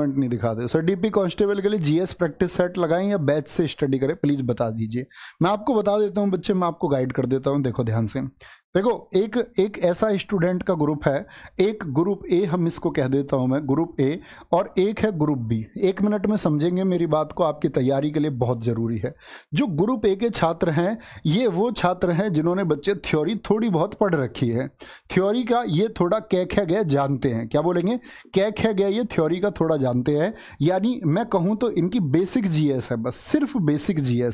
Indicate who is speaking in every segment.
Speaker 1: नहीं दिखाते sir DP constable के लिए जीएस प्रैक्टिस सेट लगाएं या बैच से स्टडी करें प्लीज बता दीजिए मैं आपको बता देता हूं बच्चे मैं आपको गाइड कर देता हूं देखो ध्यान से देखो एक एक ऐसा स्टूडेंट का ग्रुप है एक ग्रुप ए हम इसको कह देता हूं मैं ग्रुप ए और एक है ग्रुप बी एक मिनट में समझेंगे मेरी बात को आपकी तैयारी के लिए बहुत ज़रूरी है जो ग्रुप ए के छात्र हैं ये वो छात्र हैं जिन्होंने बच्चे थ्योरी थोड़ी बहुत पढ़ रखी है थ्योरी का ये थोड़ा कैख्या गया जानते हैं क्या बोलेंगे कैख्या गया ये थ्योरी का थोड़ा जानते हैं यानी मैं कहूँ तो इनकी बेसिक जी है बस सिर्फ बेसिक जी है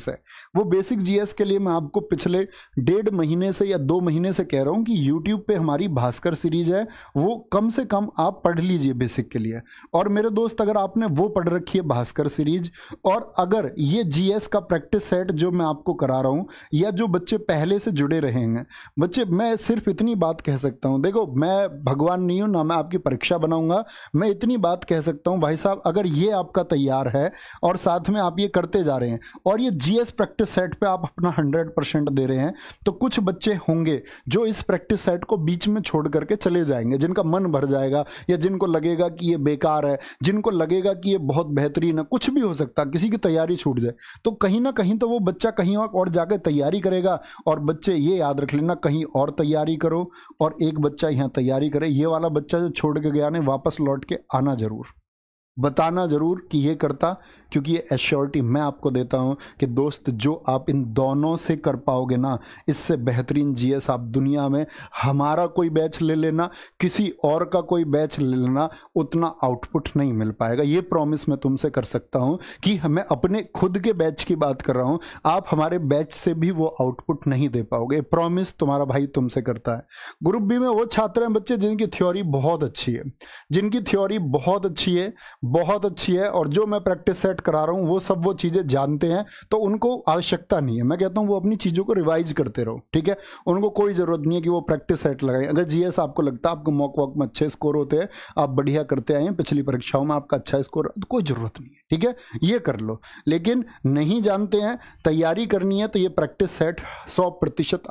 Speaker 1: वो बेसिक जी के लिए मैं आपको पिछले डेढ़ महीने से या दो महीने से कह रहा हूँ कि यूट्यूब पे हमारी भास्कर सीरीज है वो कम से कम आप पढ़ लीजिए बेसिक के लिए और मेरे दोस्त अगर आपने वो पढ़ रखी है भास्कर सीरीज और अगर ये जीएस का प्रैक्टिस सेट जो मैं आपको करा रहा हूँ या जो बच्चे पहले से जुड़े रहेंगे बच्चे मैं सिर्फ इतनी बात कह सकता हूँ देखो मैं भगवान नहीं हूँ ना मैं आपकी परीक्षा बनाऊँगा मैं इतनी बात कह सकता हूँ भाई साहब अगर ये आपका तैयार है और साथ में आप ये करते जा रहे हैं और ये जीएस प्रैक्टिस सेट पे आप अपना हंड्रेड परसेंट दे रहे हैं तो कुछ बच्चे होंगे जो इस प्रैक्टिस सेट को बीच में छोड़ करके चले जाएंगे जिनका मन भर जाएगा या जिनको लगेगा कि ये बेकार है जिनको लगेगा कि ये बहुत बेहतरीन है कुछ भी हो सकता किसी की तैयारी छूट जाए तो कहीं ना कहीं तो वो बच्चा कहीं और जाकर तैयारी करेगा और बच्चे ये याद रख लेना कहीं और तैयारी करो और एक बच्चा यहाँ तैयारी करे ये वाला बच्चा जो छोड़ के गया ने वापस लौट के आना ज़रूर बताना ज़रूर कि ये करता क्योंकि ये एश्योरिटी मैं आपको देता हूँ कि दोस्त जो आप इन दोनों से कर पाओगे ना इससे बेहतरीन जीएस आप दुनिया में हमारा कोई बैच ले लेना किसी और का कोई बैच ले लेना उतना आउटपुट नहीं मिल पाएगा ये प्रॉमिस मैं तुमसे कर सकता हूँ कि मैं अपने खुद के बैच की बात कर रहा हूँ आप हमारे बैच से भी वो आउटपुट नहीं दे पाओगे प्रॉमिस तुम्हारा भाई तुमसे करता है ग्रुप बी में वो छात्र हैं बच्चे जिनकी थ्योरी बहुत अच्छी है जिनकी थ्योरी बहुत अच्छी है बहुत अच्छी है और जो मैं प्रैक्टिस सेट करा रहा हूँ वो सब वो चीज़ें जानते हैं तो उनको आवश्यकता नहीं है मैं कहता हूँ वो अपनी चीज़ों को रिवाइज करते रहो ठीक है उनको कोई ज़रूरत नहीं है कि वो प्रैक्टिस सेट लगाएं अगर जी आपको लगता है आपको मॉक वॉक में अच्छे स्कोर होते हैं आप बढ़िया करते आए हैं पिछली परीक्षाओं में आपका अच्छा स्कोर तो कोई ज़रूरत नहीं है ठीक है ये कर लो लेकिन नहीं जानते हैं तैयारी करनी है तो ये प्रैक्टिस सेट सौ प्रतिशत